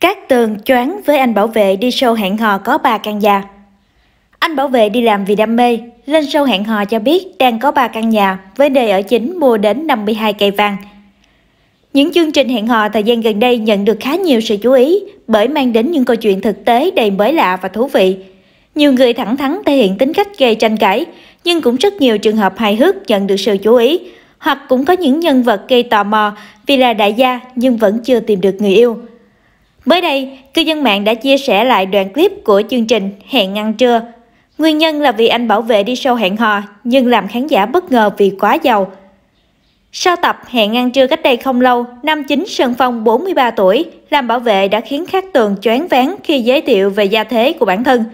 Các tường choáng với anh bảo vệ đi show hẹn hò có ba căn nhà. Anh bảo vệ đi làm vì đam mê, lên show hẹn hò cho biết đang có ba căn nhà với đề ở chính mua đến 52 cây vàng. Những chương trình hẹn hò thời gian gần đây nhận được khá nhiều sự chú ý bởi mang đến những câu chuyện thực tế đầy mới lạ và thú vị. Nhiều người thẳng thắn thể hiện tính cách gây tranh cãi, nhưng cũng rất nhiều trường hợp hài hước nhận được sự chú ý, hoặc cũng có những nhân vật gây tò mò vì là đại gia nhưng vẫn chưa tìm được người yêu. Mới đây, cư dân mạng đã chia sẻ lại đoạn clip của chương trình Hẹn ăn trưa. Nguyên nhân là vì anh bảo vệ đi sâu hẹn hò, nhưng làm khán giả bất ngờ vì quá giàu. Sau tập Hẹn ăn trưa cách đây không lâu, nam chính Sơn Phong 43 tuổi, làm bảo vệ đã khiến Khắc Tường choáng váng khi giới thiệu về gia thế của bản thân.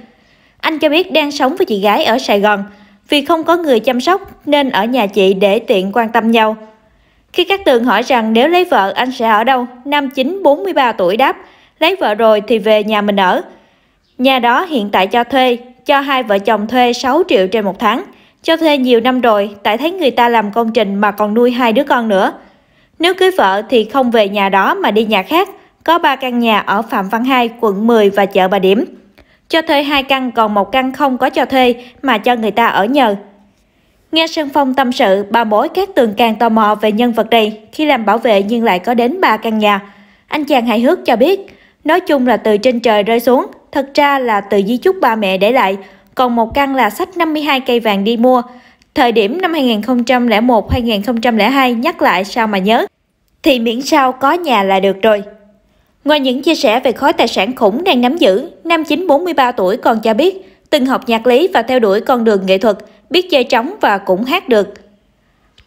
Anh cho biết đang sống với chị gái ở Sài Gòn, vì không có người chăm sóc nên ở nhà chị để tiện quan tâm nhau. Khi các tường hỏi rằng nếu lấy vợ anh sẽ ở đâu, nam chính 43 tuổi đáp, lấy vợ rồi thì về nhà mình ở. Nhà đó hiện tại cho thuê, cho hai vợ chồng thuê 6 triệu trên một tháng. Cho thuê nhiều năm rồi, tại thấy người ta làm công trình mà còn nuôi hai đứa con nữa. Nếu cưới vợ thì không về nhà đó mà đi nhà khác, có 3 căn nhà ở Phạm Văn Hai, quận 10 và chợ Bà Điểm. Cho thuê hai căn còn một căn không có cho thuê mà cho người ta ở nhờ. Nghe Sơn Phong tâm sự, bà mối các tường càng tò mò về nhân vật này khi làm bảo vệ nhưng lại có đến ba căn nhà. Anh chàng hài hước cho biết, Nói chung là từ trên trời rơi xuống, thật ra là từ di chúc ba mẹ để lại, còn một căn là sách 52 cây vàng đi mua. Thời điểm năm 2001-2002 nhắc lại sao mà nhớ, thì miễn sao có nhà là được rồi. Ngoài những chia sẻ về khối tài sản khủng đang nắm giữ, nam chính 43 tuổi còn cho biết từng học nhạc lý và theo đuổi con đường nghệ thuật, biết chơi trống và cũng hát được.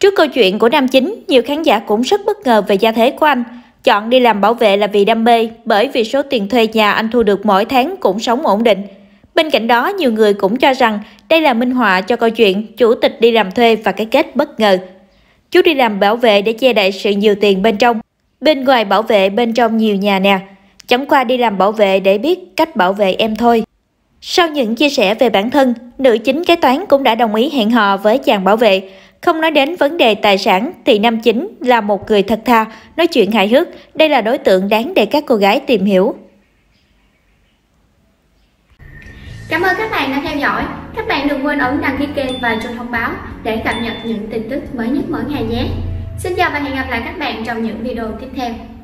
Trước câu chuyện của nam chính, nhiều khán giả cũng rất bất ngờ về gia thế của anh. Chọn đi làm bảo vệ là vì đam mê, bởi vì số tiền thuê nhà anh thu được mỗi tháng cũng sống ổn định. Bên cạnh đó, nhiều người cũng cho rằng đây là minh họa cho câu chuyện chủ tịch đi làm thuê và cái kết bất ngờ. Chú đi làm bảo vệ để che đậy sự nhiều tiền bên trong. Bên ngoài bảo vệ, bên trong nhiều nhà nè. Chẳng qua đi làm bảo vệ để biết cách bảo vệ em thôi. Sau những chia sẻ về bản thân, nữ chính kế toán cũng đã đồng ý hẹn hò với chàng bảo vệ. Không nói đến vấn đề tài sản thì Nam Chính là một người thật thà, nói chuyện hài hước. Đây là đối tượng đáng để các cô gái tìm hiểu. Cảm ơn các bạn đã theo dõi. Các bạn đừng quên ấn đăng ký kênh và chuông thông báo để cập nhật những tin tức mới nhất mỗi ngày nhé. Xin chào và hẹn gặp lại các bạn trong những video tiếp theo.